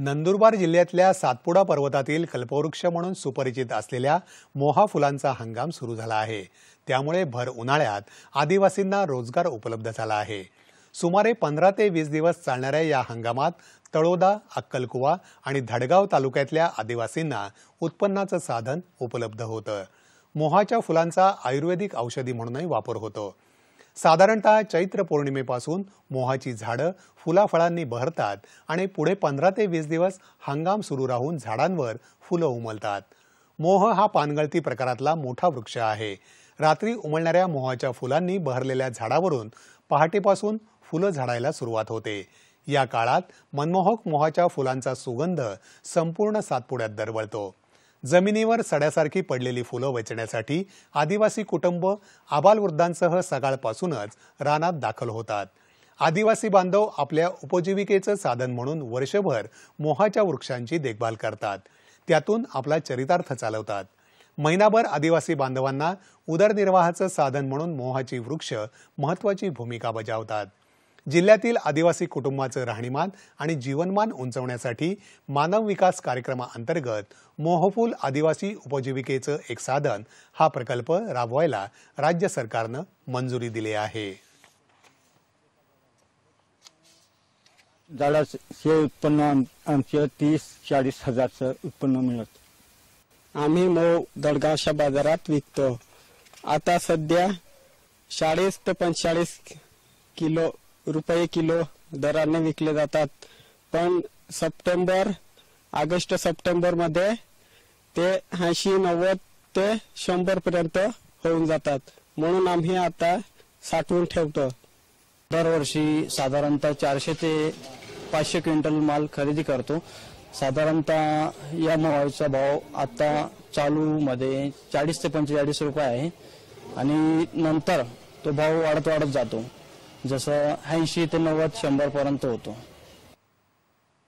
नंदुरबार जिल्ह्यातल्या सातपुडा पर्वतातील कल्पवृक्ष म्हणून सुपरिचित असलेल्या मोहा फुलांचा हंगाम सुरू झाला आहे त्यामुळे भर उन्हाळ्यात आदिवासींना रोजगार उपलब्ध झाला आहे सुमारे पंधरा ते वीस दिवस चालणाऱ्या या हंगामात तळोदा अक्कलकुवा आणि धडगाव तालुक्यातल्या आदिवासींना उत्पन्नाचं साधन उपलब्ध होतं मोहाच्या फुलांचा आयुर्वेदिक औषधी म्हणूनही वापर होतो साधारणतः चैत्र पौर्णिमेपासून मोहाची झाडं फुलाफळांनी बहरतात आणि पुढे पंधरा ते वीस दिवस हंगाम सुरू राहून झाडांवर फुलं उमलतात मोह हा पानगळती प्रकारातला मोठा वृक्ष आहे रात्री उमलणाऱ्या मोहाच्या फुलांनी बहरलेल्या झाडावरून पहाटेपासून फुलं झाडायला सुरुवात होते या काळात मनमोहक मोहाच्या फुलांचा सुगंध संपूर्ण सातपुड्यात दरवळतो जमिनीवर सड्यासारखी पडलेली फुलं वेचण्यासाठी आदिवासी कुटुंब आबालवृद्धांसह सकाळपासूनच रानात दाखल होतात आदिवासी बांधव आपल्या उपजीविकेचं साधन म्हणून वर्षभर मोहाच्या वृक्षांची देखभाल करतात त्यातून आपला चरितार्थ चालवतात महिनाभर आदिवासी बांधवांना उदरनिर्वाहाचं साधन म्हणून मोहाची वृक्ष महत्त्वाची भूमिका बजावतात जिल्ह्यातील आदिवासी कुटुंबाचं राहणीमान आणि जीवनमान उंचवण्यासाठी मानव विकास कार्यक्रमाअंतर्गत मोहफूल आदिवासी उपजीविकेचं एक साधन हा प्रकल्प राबवायला राज्य सरकारनं मंजुरी दिली आहे उत्पन्न आमचं तीस चाळीस हजारचं उत्पन्न मिळत आम्ही मऊ दडगावच्या बाजारात विकतो आता सध्या चाळीस ते पंचेचाळीस किलो रुपये किलो दराने विकले जातात पण सप्टेंबर ऑगस्ट सप्टेंबर मध्ये ते ऐंशी नव्वद ते शंभर पर्यंत होऊन जातात म्हणून आम्ही आता साठवून ठेवतो दरवर्षी साधारणतः चारशे ते पाचशे क्विंटल माल खरेदी करतो साधारणतः या मावाचा भाव आता चालू मध्ये चाळीस ते पंचेचाळीस रुपये आहे आणि नंतर तो भाव वाढत वाढत जातो जसं ऐंशी ते नव्वद शंभरपर्यंत होतो